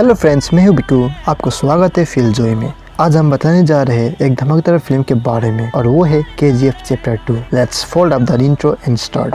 hello friends मैं हूं बिकू आपको स्वागत है फिल जोई में आज हम बताने जा रहे हैं एक धमाकेदार फिल्म के बारे में और वो है K G F chapter two let's fold up the intro and start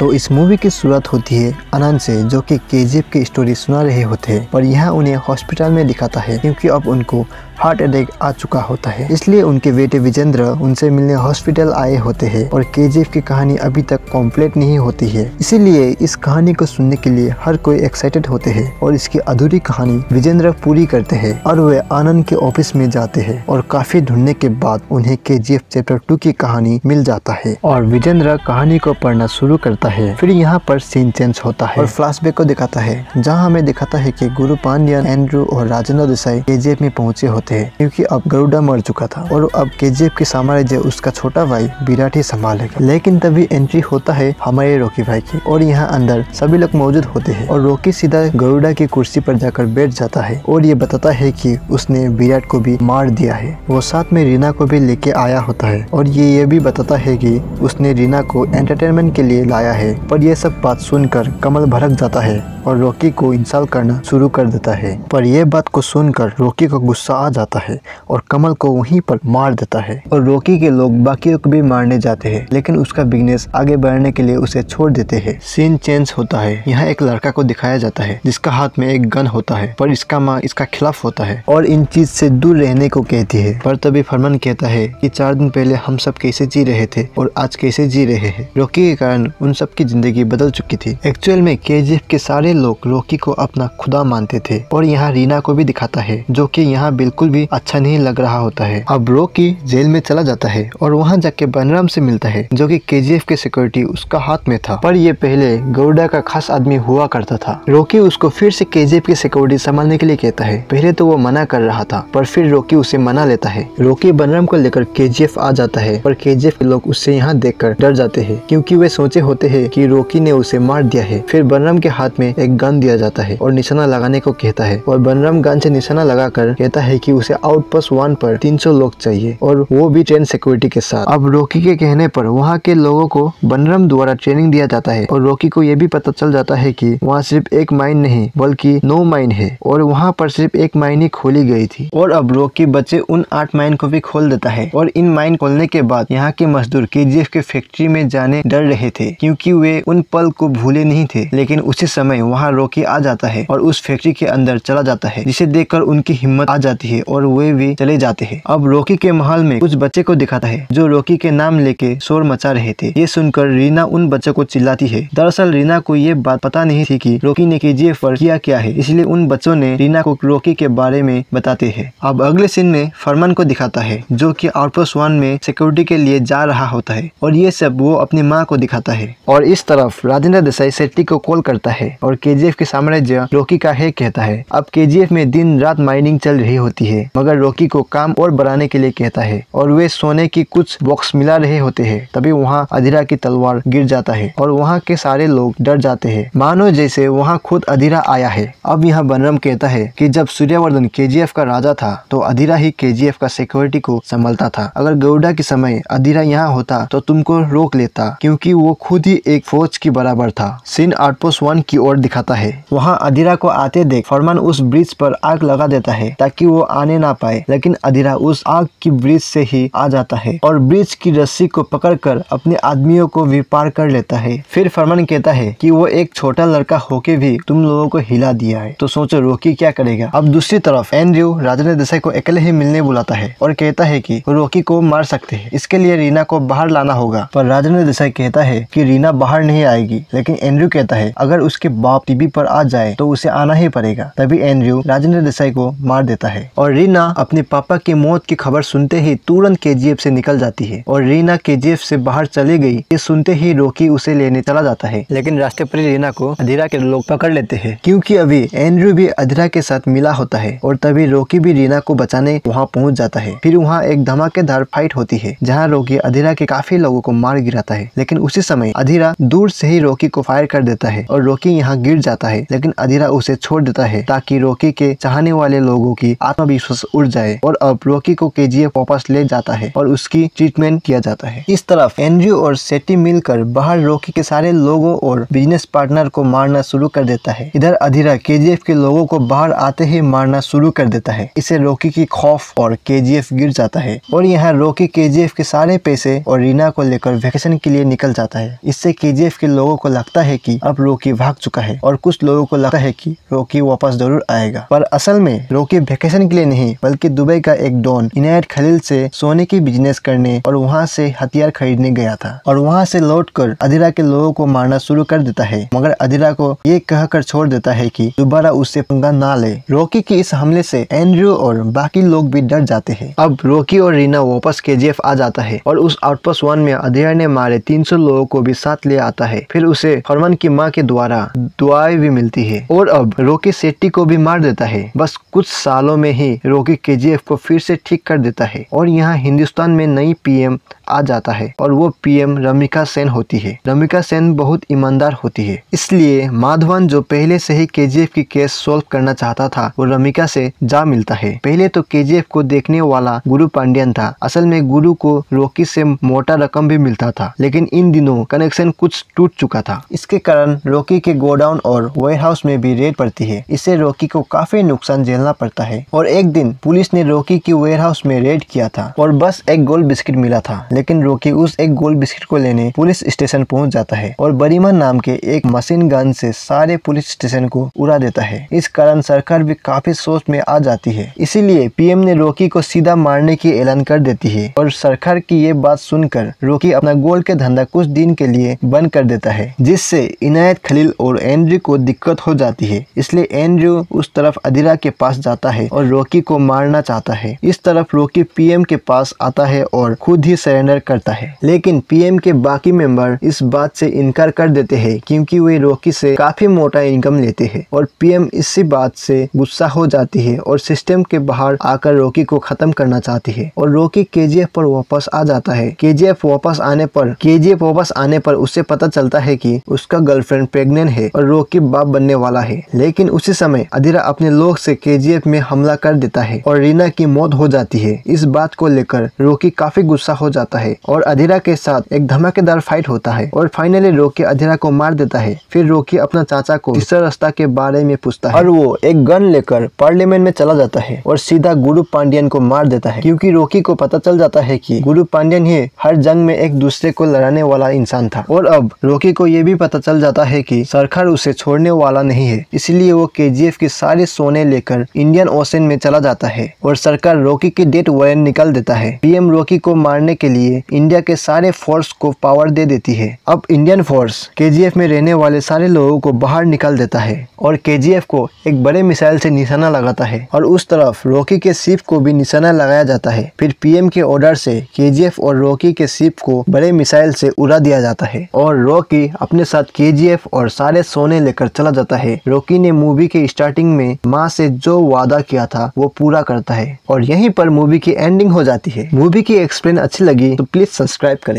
तो इस मूवी की शुरुआत होती है अनंत से जो कि के की स्टोरी सुना रहे होते हैं पर यहाँ उन्हें हॉस्पिटल में दिखाता है क्योंकि अब उनको हार्ट अटैक आ चुका होता है इसलिए उनके बेटे विजेंद्र उनसे मिलने हॉस्पिटल आए होते हैं और केजीएफ की कहानी अभी तक कॉम्प्लीट नहीं होती है इसीलिए इस कहानी को सुनने के लिए हर कोई एक्साइटेड होते हैं और इसकी अधूरी कहानी विजेंद्र पूरी करते हैं और वे आनंद के ऑफिस में जाते हैं और काफी ढूंढने के बाद उन्हें के जी एफ चैप्टर टू की कहानी मिल जाता है और विजेंद्र कहानी को पढ़ना शुरू करता है फिर यहाँ पर सीन चेंज होता है और फ्लैशबैक को दिखाता है जहाँ हमें दिखाता है की गुरु पांड्यन एंड्रू और राजेंद्र देसाई के में पहुंचे होते चाहते हैं क्योंकि अब गरुड़ा मर चुका था और अब के के साम्राज्य उसका छोटा भाई विराट ही संभालेगा लेकिन तभी एंट्री होता है हमारे रोकी भाई की और यहाँ अंदर सभी लोग मौजूद होते हैं और रोकी सीधा गरुड़ा की कुर्सी पर जाकर बैठ जाता है और ये बताता है की उसने विराट को भी मार दिया है वो साथ में रीना को भी लेके आया होता है और ये ये भी बताता है की उसने रीना को एंटरटेनमेंट के लिए लाया है पर यह सब बात सुनकर कमल भड़क जाता है और रोकी को इंसाल करना शुरू कर देता है पर यह बात को सुनकर रोकी को गुस्सा आ जाता है और कमल को वहीं पर मार देता है और रोकी के लोग बाकी को भी मारने जाते हैं लेकिन उसका बिजनेस आगे बढ़ने के लिए उसे छोड़ देते हैं सीन चेंज होता है यहाँ एक लड़का को दिखाया जाता है जिसका हाथ में एक गन होता है पर इसका माँ इसका खिलाफ होता है और इन चीज से दूर रहने को कहती है पर तभी फरमन कहता है की चार दिन पहले हम सब कैसे जी रहे थे और आज कैसे जी रहे है रोकी के कारण उन सब की जिंदगी बदल चुकी थी एक्चुअल में के के सारे लोग रोकी को अपना खुदा मानते थे और यहाँ रीना को भी दिखाता है जो की यहाँ बिल्कुल बिल्कुल भी अच्छा नहीं लग रहा होता है अब रोकी जेल में चला जाता है और वहाँ जाके बनराम से मिलता है जो कि केजीएफ के सिक्योरिटी उसका हाथ में था पर ये पहले गौडा का खास आदमी हुआ करता था रोकी उसको फिर से केजीएफ की सिक्योरिटी संभालने के लिए कहता है पहले तो वो मना कर रहा था पर फिर रोकी उसे मना लेता है रोकी बनराम को लेकर के आ जाता है पर के के लोग उससे यहाँ देख कर डर जाते है क्यूँकी वे सोचे होते है की रोकी ने उसे मार दिया है फिर बनराम के हाथ में एक गन दिया जाता है और निशाना लगाने को कहता है और बनराम गन से निशाना लगा कहता है की उसे आउटपोस्ट वन पर 300 लोग चाहिए और वो भी ट्रेन सिक्योरिटी के साथ अब रोकी के कहने पर वहाँ के लोगों को बनरम द्वारा ट्रेनिंग दिया जाता है और रोकी को यह भी पता चल जाता है की वहाँ सिर्फ एक माइन नहीं बल्कि नौ माइन है और वहाँ पर सिर्फ एक माइन ही खोली गई थी और अब रोकी बच्चे उन आठ माइन को भी खोल देता है और इन माइन खोलने के बाद यहाँ के मजदूर के के फैक्ट्री में जाने डर रहे थे क्योंकि वे उन पल को भूले नहीं थे लेकिन उसी समय वहाँ रोकी आ जाता है और उस फैक्ट्री के अंदर चला जाता है जिसे देखकर उनकी हिम्मत आ जाती है और वे भी चले जाते हैं अब रोकी के महल में कुछ बच्चे को दिखाता है जो रोकी के नाम लेके शोर मचा रहे थे ये सुनकर रीना उन बच्चों को चिल्लाती है दरअसल रीना को ये बात पता नहीं थी कि रोकी ने कीजिए पर किया क्या है इसलिए उन बच्चों ने रीना को रोकी के बारे में बताते है अब अगले सीन में फरमान को दिखाता है जो की आउटपोस्ट वन में सिक्योरिटी के लिए जा रहा होता है और ये सब वो अपनी माँ को दिखाता है और इस तरफ राजेंद्र देसाई सेट्टी को कॉल करता है और के के साम्राज्य रोकी का है कहता है अब के में दिन रात माइनिंग चल रही होती है होती है मगर रॉकी को काम और बढ़ाने के लिए कहता है और वे सोने की कुछ बॉक्स मिला रहे होते हैं तभी वहाँ अधीरा की तलवार गिर जाता है और वहाँ के सारे लोग डर जाते हैं मानो जैसे वहाँ खुद अधीरा आया है अब यहाँ बनरम कहता है की जब सूर्यवर्धन के का राजा था तो अधीरा ही के का सिक्योरिटी को संभालता था अगर गौडा के समय अधीरा यहाँ होता तो तुमको रोक लेता क्योंकि वो खुद ही एक फौज के बराबर था सीन आउटपोस्ट वन की ओर दिखाता है वहाँ अधीरा को आते देख फरमान उस ब्रिज पर आग लगा देता है ताकि वो आने ना पाए लेकिन अधीरा उस आग की ब्रिज से ही आ जाता है और ब्रिज की रस्सी को पकड़कर अपने आदमियों को भी पार कर लेता है फिर फरमान कहता है कि वो एक छोटा लड़का होके भी तुम लोगों को हिला दिया है तो सोचो रोकी क्या करेगा अब दूसरी तरफ एंड्रयू ने देसाई को अकेले ही मिलने बुलाता है और कहता है की रोकी को मार सकते है इसके लिए रीना को बाहर लाना होगा पर ने देसाई कहता है की रीना बाहर नहीं आएगी लेकिन एंड्रयू कहता है अगर उसके बाप टीवी पर आ जाए तो उसे आना ही पड़ेगा तभी एंड्रयू राजेंद्र देसाई को मार देता है और और रीना अपने पापा की मौत की खबर सुनते ही तुरंत केजीएफ से निकल जाती है और रीना केजीएफ से बाहर चली गई ये सुनते ही रोकी उसे लेने चला जाता है लेकिन रास्ते पर रीना को अधीरा के लोग पकड़ लेते हैं क्योंकि अभी एंड्रू भी अधीरा के साथ मिला होता है और तभी रोकी भी रीना को बचाने वहाँ पहुँच जाता है फिर वहाँ एक धमाकेदार फाइट होती है जहाँ रोकी अधीरा के काफी लोगों को मार गिराता है लेकिन उसी समय अधीरा दूर से ही रोकी को फायर कर देता है और रोकी यहाँ गिर जाता है लेकिन अधीरा उसे छोड़ देता है ताकि रोकी के चाहने वाले लोगों की आत्मा विश्वास उड़ जाए और अब रोकी को के वापस ले जाता है और उसकी ट्रीटमेंट किया जाता है इस तरफ एंड्रयू और सेटी मिलकर बाहर रोकी के सारे लोगों और बिजनेस पार्टनर को मारना शुरू कर देता है इधर अधीरा के के लोगों को बाहर आते ही मारना शुरू कर देता है इसे रोकी की खौफ और के गिर जाता है और यहाँ रोकी के के सारे पैसे और रीना को लेकर वेकेशन के लिए निकल जाता है इससे के के लोगों को लगता है की अब रोकी भाग चुका है और कुछ लोगों को लगता है की रोकी वापस जरूर आएगा पर असल में रोकी वेकेशन के लिए नहीं बल्कि दुबई का एक डॉन इनायत खलील से सोने की बिजनेस करने और वहाँ से हथियार खरीदने गया था और वहाँ से लौटकर अधीरा के लोगों को मारना शुरू कर देता है मगर अधीरा को ये कहकर छोड़ देता है कि दोबारा उससे पंगा ना ले रोकी के इस हमले से एंड्रू और बाकी लोग भी डर जाते हैं अब रोकी और रीना वापस के जेफ आ जाता है और उस आउटपोस्ट वन में अधीरा ने मारे सौ लोगों को भी साथ ले आता है फिर उसे फरमान की माँ के द्वारा दुआएं भी मिलती है और अब रोकी सेट्टी को भी मार देता है बस कुछ सालों में ही रोगी के को फिर से ठीक कर देता है और यहाँ हिंदुस्तान में नई पीएम आ जाता है और वो पीएम रमिका सेन होती है रमिका सेन बहुत ईमानदार होती है इसलिए माधवन जो पहले से ही केजीएफ की केस सोल्व करना चाहता था वो रमिका से जा मिलता है पहले तो केजीएफ को देखने वाला गुरु पांडियन था असल में गुरु को रोकी से मोटा रकम भी मिलता था लेकिन इन दिनों कनेक्शन कुछ टूट चुका था इसके कारण रोकी के गोडाउन और वेयर हाउस में भी रेड पड़ती है इससे रोकी को काफी नुकसान झेलना पड़ता है और एक दिन पुलिस ने रोकी की वेयर हाउस में रेड किया था और बस एक गोल बिस्किट मिला था लेकिन रोकी उस एक गोल बिस्किट को लेने पुलिस स्टेशन पहुंच जाता है और बरीमन नाम के एक मशीन गन से सारे पुलिस स्टेशन को उड़ा देता है इस कारण सरकार भी काफी सोच में आ जाती है इसीलिए पीएम ने रोकी को सीधा मारने की ऐलान कर देती है और सरकार की ये बात सुनकर रोकी अपना गोल्ड के धंधा कुछ दिन के लिए बंद कर देता है जिससे इनायत खलील और एंड्री को दिक्कत हो जाती है इसलिए एंड्री उस तरफ अधीरा के पास जाता है और रोकी को मारना चाहता है इस तरफ रोकी पीएम के पास आता है और खुद ही सरेंडर सरेंडर करता है लेकिन पीएम के बाकी मेंबर इस बात से इनकार कर देते हैं क्योंकि वे रॉकी से काफी मोटा इनकम लेते हैं और पीएम इसी बात से गुस्सा हो जाती है और सिस्टम के बाहर आकर रॉकी को खत्म करना चाहती है और रॉकी के पर वापस आ जाता है के वापस आने पर के वापस आने पर उसे पता चलता है की उसका गर्लफ्रेंड प्रेगनेंट है और रोकी बाप बनने वाला है लेकिन उसी समय अधीरा अपने लोग से के में हमला कर देता है और रीना की मौत हो जाती है इस बात को लेकर रोकी काफी गुस्सा हो जाता आता है और अधीरा के साथ एक धमाकेदार फाइट होता है और फाइनली रोकी अधीरा को मार देता है फिर रोकी अपना चाचा को तीसरा रास्ता के बारे में पूछता है और वो एक गन लेकर पार्लियामेंट में चला जाता है और सीधा गुरु पांडियन को मार देता है क्यूँकी रोकी को पता चल जाता है की गुरु पांडियन ही हर जंग में एक दूसरे को लड़ाने वाला इंसान था और अब रोकी को ये भी पता चल जाता है की सरकार उसे छोड़ने वाला नहीं है इसलिए वो के के सारे सोने लेकर इंडियन ओशन में चला जाता है और सरकार रोकी की डेट वारंट निकाल देता है पीएम रोकी को मारने के लिए लिए इंडिया के सारे फोर्स को पावर दे देती है अब इंडियन फोर्स केजीएफ में रहने वाले सारे लोगों को बाहर निकाल देता है और केजीएफ को एक बड़े मिसाइल से निशाना लगाता है और उस तरफ रोकी के सिप को भी निशाना लगाया जाता है फिर पीएम के ऑर्डर से केजीएफ और रोकी के सिप को बड़े मिसाइल से उड़ा दिया जाता है और रॉकी अपने साथ के और सारे सोने लेकर चला जाता है रॉकी ने मूवी के स्टार्टिंग में माँ से जो वादा किया था वो पूरा करता है और यहीं पर मूवी की एंडिंग हो जाती है मूवी की एक्सप्लेन अच्छी लगी तो प्लीज़ सब्सक्राइब करें